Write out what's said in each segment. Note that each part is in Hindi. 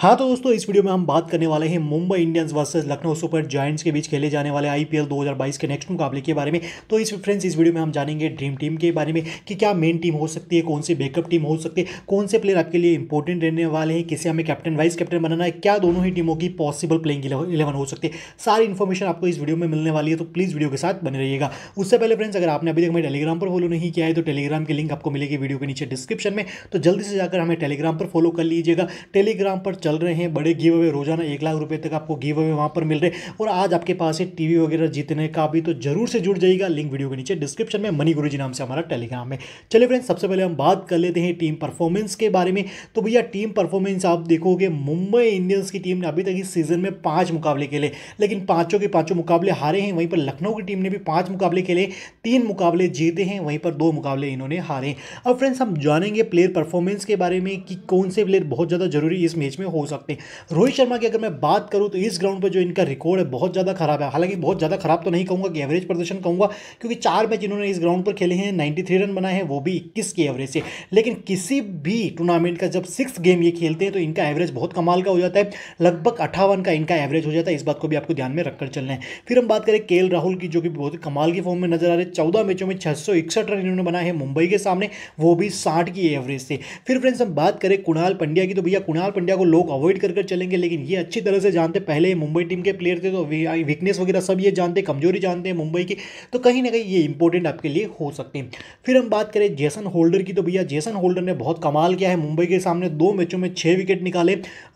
हाँ तो दोस्तों इस वीडियो में हम बात करने वाले हैं Mumbai Indians versus Lucknow Super Giants के बीच खेले जाने वाले आईपीएल 2022 के नेक्स्ट मुकाबले के बारे में तो इस फ्रेंड्स इस वीडियो में हम जानेंगे ड्रीम टीम के बारे में कि क्या मेन टीम हो सकती है कौन सी बैकअप टीम हो सकती है कौन से प्लेयर आपके लिए इंपॉर्टेंट रहने वाले हैं किसे हमें कैप्टन वाइस कैप्टन बनाना है क्या दोनों ही टीमों की पॉसिबल प्लेइंग इलेवन हो सकती है सारी इन्फॉर्मेशन आपको इस वीडियो में मिलने वाली है तो प्लीज़ वीडियो के साथ बने रहिएगा उससे पहले फ्रेंड्स अगर आपने अभी तक हमें टेलीग्राम पर फॉलो नहीं किया है तो टेलीग्राम की लिंक आपको मिलेगी वीडियो के नीचे डिस्क्रिप्शन में तो जल्दी से जाकर हमें टेलीग्राम पर फॉलो कर लीजिएगा टेलीग्राम पर चल रहे हैं बड़े गिव अवे रोजाना एक लाख रुपये तक आपको गिव अवे वहाँ पर मिल रहे हैं और आज आपके पास है टीवी वगैरह जीतने का भी तो जरूर से जुड़ जाएगा लिंक वीडियो के नीचे डिस्क्रिप्शन में मनी गुरु जी नाम से हमारा टेलीग्राम है चले फ्रेंड्स सबसे पहले हम बात कर लेते हैं टीम परफॉर्मेंस के बारे में तो भैया टीम परफॉर्मेंस आप देखोगे मुंबई इंडियंस की टीम ने अभी तक इस सीजन में पांच मुकाबले खेले लेकिन पांचों के पांचों मुकाबले हारे हैं वहीं पर लखनऊ की टीम ने भी पांच मुकाबले खेले तीन मुकाबले जीते हैं वहीं पर दो मुकाबले इन्होंने हारे अब फ्रेंड्स हम जानेंगे प्लेयर परफॉर्मेंस के बारे में कि कौन से प्लेयर बहुत ज़्यादा जरूरी इस मैच में हो सकते हैं रोहित शर्मा की अगर मैं बात करूँ तो इस ग्राउंड पर जो इनका रिकॉर्ड है बहुत ज़्यादा खराब है हालांकि बहुत ज़्यादा खराब तो नहीं कहूँगा कि एवरेज प्रदर्शन कहूँगा क्योंकि चार मैच इन्होंने इस ग्राउंड पर खेले हैं नाइन्टी रन बनाए हैं वो भी इक्कीस की एवरेज से लेकिन किसी भी टूर्नामेंट का जब सिक्स गेम ये खेलते हैं तो इनका एवरेज बहुत कमाल का हो जाता है लगभग अट्ठावन का इनका एवरेज हो जाता है इस बात को भी आपको ध्यान में रखकर चलना है फिर हम बात करें के राहुल की जो कि बहुत कमाल की फॉर्म में नजर आ रहे चौदह मैचों में छह रन इन्होंने बनाए हैं मुंबई के सामने वो भी साठ की एवरेज से फिर फ्रेंड्स हम बात करें कुणाल पंड्या की तो भैया कुणाल पंड्या को लोग लोग अवॉइड कर कर चलेंगे लेकिन ये अच्छी तरह से जानते पहले मुंबई टीम के प्लेयर थे तो वीकनेस वगैरह सब ये जानते कमजोरी जानते हैं मुंबई की तो कहीं ना कहीं ये इंपॉर्टेंट आपके लिए हो सकते हैं फिर हम बात करें जेसन होल्डर की तो भैया जेसन होल्डर ने बहुत कमाल किया है मुंबई के सामने दो मैचों में छः विकेट निकाले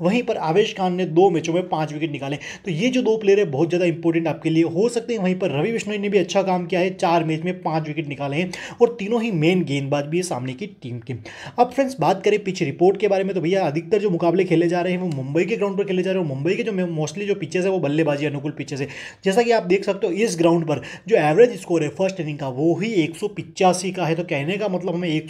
वहीं पर आवेश खान ने दो मैचों में पाँच विकेट निकाले तो ये जो दो प्लेयर है बहुत ज़्यादा इंपॉर्टेंट आपके लिए हो सकते हैं वहीं पर रवि बिश्नोई ने भी अच्छा काम किया है चार मैच में पाँच विकेट निकाले हैं और तीनों ही मेन गेंदबाज भी है सामने की टीम के अब फ्रेंड्स बात करें पिच रिपोर्ट के बारे में तो भैया अधिकतर जो मुकाबले खेले जा जा रहे हैं वो मुंबई के ग्राउंड पर खेले जा रहे हैं मुंबई के जो मोस्टली जो पिचेस है वो बल्लेबाजी अनुकूल पिचेस है जैसा कि आप देख सकते हो इस ग्राउंड पर जो एवरेज स्कोर है फर्स्ट इनिंग का वो ही एक का है तो कहने का मतलब हमें एक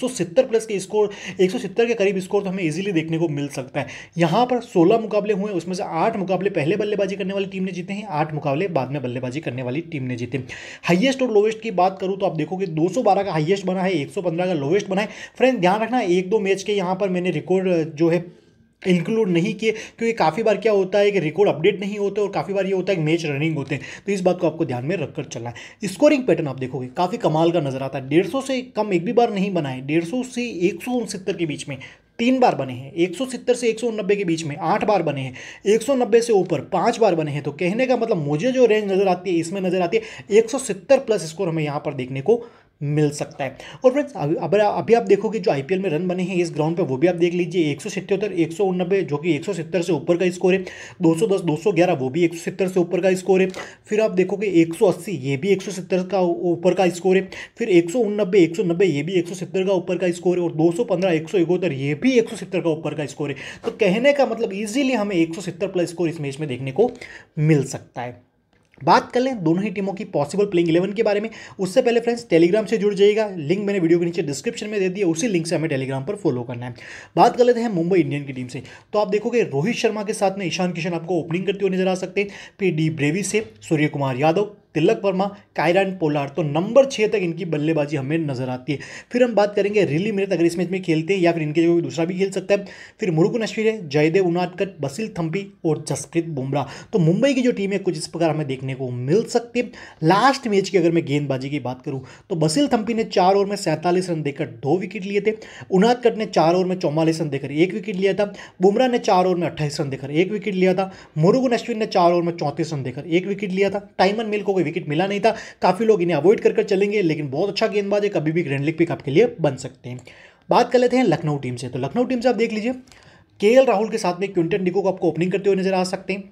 प्लस के स्कोर एक के करीब स्कोर तो हमें ईजिली देखने को मिल सकता है यहाँ पर सोलह मुकाबले हुए उसमें से आठ मुकाबले पहले बल्लेबाजी करने वाली टीम ने जीते हैं आठ मुकाबले बाद में बल्लेबाजी करने वाली टीम ने जीते हाइएस्ट और लोवेस्ट की बात करूँ तो आप देखोगे दो का हाइएस्ट बना है एक का लोवेस्ट बना है फ्रेंड ध्यान रखना एक दो मैच के यहां पर मैंने रिकॉर्ड जो है इंक्लूड नहीं किए क्योंकि काफ़ी बार क्या होता है कि रिकॉर्ड अपडेट नहीं होते और काफ़ी बार ये होता है कि मैच रनिंग होते हैं तो इस बात को आपको ध्यान में रखकर चलना है स्कोरिंग पैटर्न आप देखोगे काफ़ी कमाल का नज़र आता है डेढ़ से कम एक भी बार नहीं बना है डेढ़ से एक के बीच में तीन बार बने हैं सत्तर से नब्बे के बीच में आठ बार बने हैं नब्बे से ऊपर पांच बार बने हैं तो कहने का मतलब मुझे जो रेंज नज़र आती है इसमें नज़र आती है सत्तर प्लस स्कोर हमें यहाँ पर देखने को मिल सकता है और फ्रेंड्स अब अभी आप देखोगे जो आईपीएल में रन बने हैं इस ग्राउंड पे वो भी आप देख लीजिए एक सौ एक सौ जो कि एक सौ से ऊपर का स्कोर है दो सौ दस दो सौ ग्यारह वो भी एक सौ से ऊपर का स्कोर है फिर आप देखोगे एक सौ अस्सी ये भी एक सौ सत्तर का ऊपर का स्कोर है फिर एक सौ एक सौ नब्बे ये भी एक सौ सत्तर का ऊपर का स्कोर है और दो सौ पंद्रह एक सौ इकहत्तर ये भी एक सौ सत्तर का ऊपर का स्कोर है तो कहने का मतलब ईजिली हमें एक सौ सत्तर प्लस स्कोर इस मैच में देखने को मिल सकता है बात कर लें दोनों ही टीमों की पॉसिबल प्लेइंग इलेवन के बारे में उससे पहले फ्रेंड्स टेलीग्राम से जुड़ जाइएगा लिंक मैंने वीडियो के नीचे डिस्क्रिप्शन में दे दिया उसी लिंक से हमें टेलीग्राम पर फॉलो करना है बात कर लेते हैं मुंबई इंडियन की टीम से तो आप देखोगे रोहित शर्मा के साथ में ईशान किशन आपको ओपनिंग करते हुए नजर आ सकते हैं पी डी ब्रेवी से Surya Kumar Yadav Tilak Varma Kieron and Pollard तो नंबर छः तक इनकी बल्लेबाजी हमें नजर आती है फिर हम बात करेंगे रिली मेरे अगर इस मैच में खेलते हैं या फिर इनके जो दूसरा भी खेल सकता है फिर मुरुगन अश्विर है जयदेव उनाटकर बसिल थम्पी और जसप्रीत बुमराह तो मुंबई की जो टीम है कुछ इस प्रकार हमें देखने को मिल सकती है लास्ट मैच की अगर मैं गेंदबाजी की बात करूँ तो बसिल थम्पी ने चार ओवर में सैंतालीस रन देकर दो विकेट लिए थे उनाटकट ने चार ओवर में चौवालीस रन देकर एक विकेट लिया था बुमराह ने चार ओवर में अट्ठाईस रन देकर एक विकेट लिया था मुरुगु अश्विन ने चार ओवर में चौंतीस रन देकर एक विकेट लिया था टाइमन मिल को कोई विकेट मिला नहीं था काफ़ी लोग इन्हें अवॉइड कर कर चलेंगे लेकिन बहुत अच्छा गेंदबाज है कभी भी ग्रैंड लीग पिक आपके लिए बन सकते हैं बात कर लेते हैं लखनऊ टीम से तो लखनऊ टीम से आप देख लीजिए के राहुल के साथ में क्विंटन डिको को आपको ओपनिंग करते हुए नजर आ सकते हैं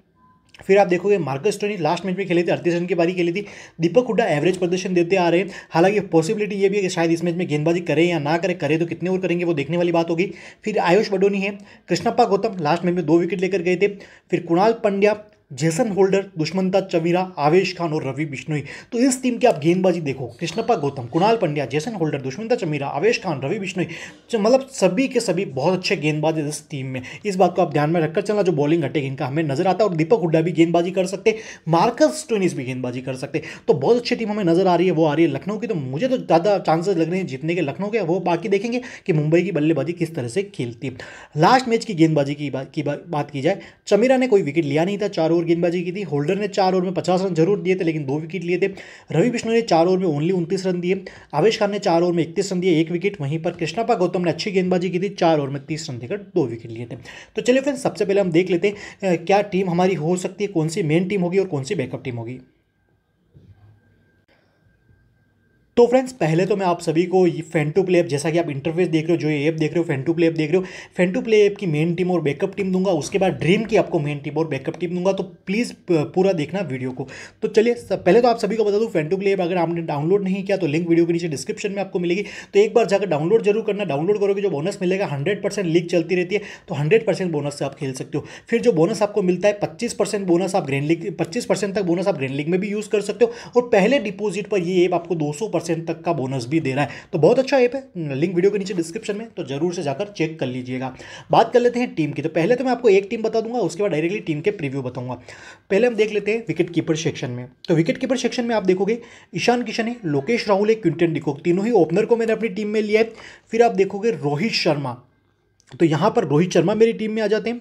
फिर आप देखोगे मार्कस टोनी लास्ट मैच में खेले थे अड़तीस रन की बारी खेली थी दीपक हुड्डा एवरेज प्रदर्शन देते आ रहे हैं हालांकि पॉसिबिलिटी ये भी है कि शायद इस मैच में गेंदबाजी करें या ना करें करें तो कितने ओवर करेंगे वो देखने वाली बात होगी फिर आयुष बडोनी है कृष्णप्पा गौतम लास्ट मैच में दो विकेट लेकर गए थे फिर कुणाल पंड्या जेसन होल्डर दुष्मंता चवीरा आवेश खान और रवि बिश्नोई तो इस टीम की आप गेंदबाजी देखो कृष्णपा गौतम कुणाल पंड्या जेसन होल्डर दुष्मंता चमीरा आवेश खान रवि बिश्नोई मतलब सभी के सभी बहुत अच्छे गेंदबाज है इस टीम में इस बात को आप ध्यान में रखकर चलना जो बॉलिंग घटे इनका हमें नजर आता है और दीपक हुड्डा भी गेंदबाजी कर सकते मार्कस स्टोनिस भी गेंदबाजी कर सकते तो बहुत अच्छी टीम हमें नजर आ रही है वो आ रही है लखनऊ की तो मुझे तो ज़्यादा चांसेस लग रहे हैं जीतने के लखनऊ के वो बाकी देखेंगे कि मुंबई की बल्लेबाजी किस तरह से खेलती है लास्ट मैच की गेंदबाजी की बात की जाए चमीरा ने कोई विकेट लिया नहीं था चारों ओवर गेंदबाजी की थी होल्डर ने चार ओवर में पचास रन जरूर दिए थे लेकिन दो विकेट लिए थे रवि बिश्नोई ने चार ओवर में ओनली उनतीस रन दिए आवेश खान ने चार ओवर में इकतीस रन दिए एक विकेट वहीं पर कृष्णापा गौतम ने अच्छी गेंदबाजी की थी चार ओवर में तीस रन देकर दो विकेट लिए थे तो चलिए फ्रेंड्स सबसे पहले हम देख लेते हैं क्या टीम हमारी हो सकती है कौन सी मेन टीम होगी और कौन सी बैकअप टीम होगी तो फ्रेंड्स पहले तो मैं आप सभी को ये फैन टू प्ले ऐप जैसा कि आप इंटरफेस देख रहे हो जो ये ऐप देख रहे हो फैन टू प्ले ऐप देख रहे हो फैन टू प्ले ऐप की मेन टीम और बैकअप टीम दूंगा उसके बाद ड्रीम की आपको मेन टीम और बैकअप टीम दूंगा तो प्लीज़ पूरा देखना वीडियो को तो चलिए पहले तो आप सभी को बता दूँ फैन टू प्ले ऐप अगर आपने डाउनलोड नहीं किया तो लिंक वीडियो के नीचे डिस्क्रिप्शन में आपको मिलेगी तो एक बार जाकर डाउनलोड जरूर करना डाउनलोड करोगे जो बोनस मिलेगा हंड्रेड परसेंट लीग चलती रहती है तो हंड्रेड परसेंट बोनस से आप खेल सकते हो फिर जो बोनस आपको मिलता है पच्चीस परसेंट बोनस आप ग्रैंड लीग पच्चीस परसेंट तक बोनस आप ग्रैंड लीग में भी यूज़ कर सकते हो और पहले डिपोजिट पर ये ऐप आपको दो सौ परसेंट परसेंट तक का बोनस भी दे रहा है तो बहुत अच्छा ऐप है लिंक वीडियो के नीचे डिस्क्रिप्शन में तो जरूर से जाकर चेक कर लीजिएगा बात कर लेते हैं टीम की तो पहले तो मैं आपको एक टीम बता दूंगा उसके बाद डायरेक्टली टीम के प्रीव्यू बताऊंगा पहले हम देख लेते हैं विकेट कीपर सेक्शन में तो विकेट कीपर सेक्शन में आप देखोगे ईशान किशन है लोकेश राहुल है क्विंटन डिकोक तीनों ही ओपनर को मैंने अपनी टीम में लिया है फिर आप देखोगे रोहित शर्मा तो यहाँ पर रोहित शर्मा मेरी टीम में आ जाते हैं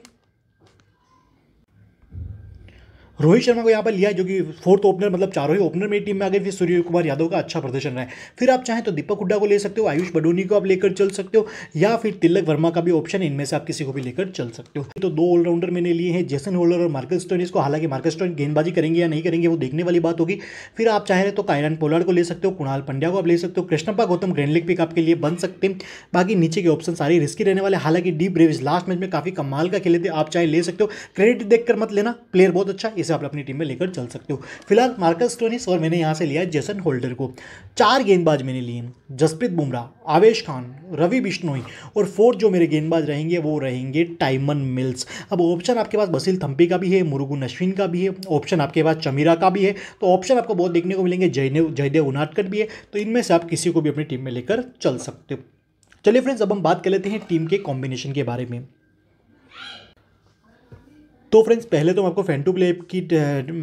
रोहित शर्मा को यहाँ पर लिया जो कि फोर्थ ओपनर मतलब चारों ही ओपनर मेरी टीम में आ गए फिर सूर्य कुमार यादव का अच्छा प्रदर्शन रहा है फिर आप चाहें तो दीपक हुड्डा को ले सकते हो आयुष बडोनी को आप लेकर चल सकते हो या फिर तिलक वर्मा का भी ऑप्शन है इनमें से आप किसी को भी लेकर चल सकते हो तो दो ऑलराउंडर मैंने लिए हैं जैसन होल्डर और मार्कल स्टोन इसको हालांकि मार्कल स्टोन गेंदबाजी करेंगे या नहीं करेंगे वो देखने वाली बात होगी फिर आप चाहें तो कायरन पोलाड़ को ले सकते हो कुणाल पंड्या को आप ले सकते हो कृष्णपा गौतम ग्रैंडलिक पिक आपके लिए बन सकते हैं बाकी नीचे के ऑप्शन सारे रिस्की रहने वाले हालांकि डीप ब्रेविज लास्ट मैच में काफी कमाल का खेले थे आप चाहे ले सकते हो क्रेडिट देखकर मत लेना प्लेयर बहुत अच्छा से आप अपनी टीम में लेकर चल सकते हो फिलहाल मार्कस टोनिस और मैंने यहाँ से लिया जेसन होल्डर को चार गेंदबाज मैंने लिए जसप्रीत बुमराह आवेश खान रवि बिश्नोई और फोर्थ जो मेरे गेंदबाज रहेंगे वो रहेंगे टाइमन मिल्स अब ऑप्शन आपके पास बसील थम्पी का भी है मुरुगन अश्विन का भी है ऑप्शन आपके पास चमीरा का भी है तो ऑप्शन आपको बहुत देखने को मिलेंगे जयदेव जयदेव उनाटकर भी है तो इनमें से आप किसी को भी अपनी टीम में लेकर चल सकते हो चलिए फ्रेंड्स अब हम बात कर लेते हैं टीम के कॉम्बिनेशन के बारे में तो फ्रेंड्स पहले तो मैं आपको फैंटू प्ले की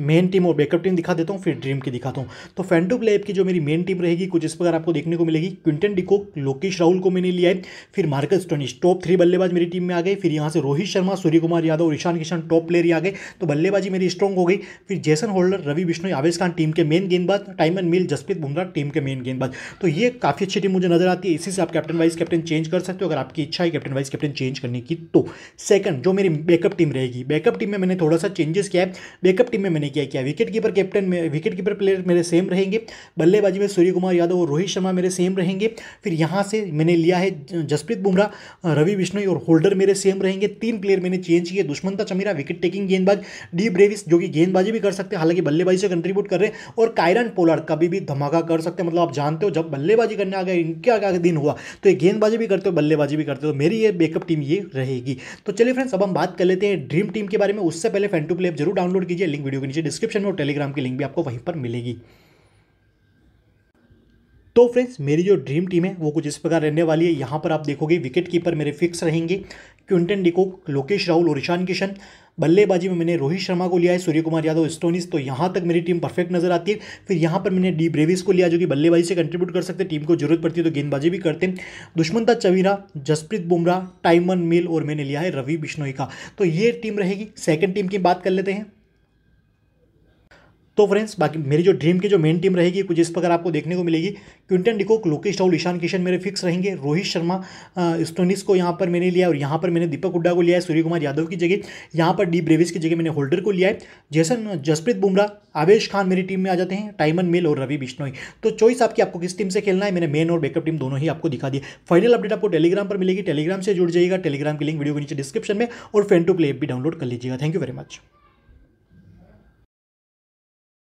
मेन टीम और बैकअप टीम दिखा देता हूँ फिर ड्रीम की दिखाता हूँ तो फैंटू टू प्ले की जो मेरी मेन टीम रहेगी कुछ इस प्रकार आपको देखने को मिलेगी क्विंटन डिकोक लोकेश राहुल को मैंने लिया है फिर मार्कस टोनिश टॉप थ्री बल्लेबाज मेरी टीम में आ गए फिर यहाँ से रोहित शर्मा सूर्य कुमार यादव और ईशान किशन टॉप प्लेयर ही आ गए तो बल्लेबाजी मेरी स्ट्रॉन्ग हो गई फिर जैसन होल्डर रवि विष्णु आवेश खान टीम के मेन गेंदबाज Tymal Mills Jasprit Bumrah team के मेन गेंदबाज तो ये काफ़ी अच्छी टीम मुझे नजर आती है इसी से आप कैप्टन वाइस कैप्टन चेंज कर सकते हो अगर आपकी इच्छा है कैप्टन वाइस कैप्टन चेंज करने की तो सेकंड जो मेरी बैकअप टीम रहेगी बैकअप बैकअप टीम में मैंने थोड़ा सा चेंजेस किया है बैकअप टीम में मैंने क्या किया विकेट कीपर कैप्टन में विकेट कीपर प्लेयर मेरे सेम रहेंगे बल्लेबाजी में सूर्य कुमार यादव और रोहित शर्मा मेरे सेम रहेंगे फिर यहाँ से मैंने लिया है जसप्रीत बुमराह रवि बिश्नोई और होल्डर मेरे सेम रहेंगे तीन प्लेयर मैंने चेंज किए दुश्मनता चमीरा विकेट टेकिंग गेंदबाज डी ब्रेविस जो कि गेंदबाजी भी कर सकते हैं हालांकि बल्लेबाजी से कंट्रीब्यूट कर रहे हैं और कायरन पोलार्ड कभी भी धमाका कर सकते हैं मतलब आप जानते हो जब बल्लेबाजी करने आ गए इनका क्या दिन हुआ तो ये गेंदबाजी भी करते हो बल्लेबाजी भी करते हो तो मेरी ये बैकअप टीम ये रहेगी तो चलिए फ्रेंड्स अब हम बात कर लेते हैं ड्रीम टीम के बारे में उससे पहले फैन टू प्ले जरूर डाउनलोड कीजिए लिंक वीडियो के नीचे डिस्क्रिप्शन में और टेलीग्राम की लिंक भी आपको वहीं पर मिलेगी तो फ्रेंड्स मेरी जो ड्रीम टीम है वो कुछ इस प्रकार रहने वाली है यहाँ पर आप देखोगे विकेट कीपर मेरे फिक्स रहेंगे क्विंटन डिकोक लोकेश राहुल और ईशान किशन बल्लेबाजी में मैंने रोहित शर्मा को लिया है सूर्य कुमार यादव स्टोनिस तो यहाँ तक मेरी टीम परफेक्ट नजर आती है फिर यहाँ पर मैंने डी ब्रेविस को लिया जो कि बल्लेबाजी से कंट्रीब्यूट कर सकते टीम को जरूरत पड़ती है तो गेंदबाजी भी करते हैं दुश्मनता चवीरा जसप्रीत बुमराह टाइमन मिल और मैंने लिया है रवि बिश्नोई का तो ये टीम रहेगी सेकेंड टीम की बात कर लेते हैं तो फ्रेंड्स बाकी मेरी जो ड्रीम की जो मेन टीम रहेगी कुछ इस प्रकार आपको देखने को मिलेगी क्विंटन डिकोक लोकेश राहुल ईशान किशन मेरे फिक्स रहेंगे रोहित शर्मा स्टोनिस को यहाँ पर मैंने लिया और यहाँ पर मैंने दीपक हुड्डा को लिया है सूर्य कुमार यादव की जगह यहाँ पर डी ब्रेविस की जगह मैंने होल्डर को लिया है जैसन जसप्रीत बुमराह आवेश खान मेरी टीम में आ जाते हैं टाइमन मिल और रवि बिश्नोई तो चॉइस आपकी आपको किस टीम से खेलना है मैंने मेन और बैकअप टीम दोनों ही आपको दिखा दिए फाइनल अपडेट आपको टेलीग्राम पर मिलेगी टेलीग्राम से जुड़ जाइएगा टेलीग्राम की लिंक वीडियो के नीचे डिस्क्रिप्शन में और फेन टू प्ले भी डाउनलोड कर लीजिएगा थैंक यू वेरी मच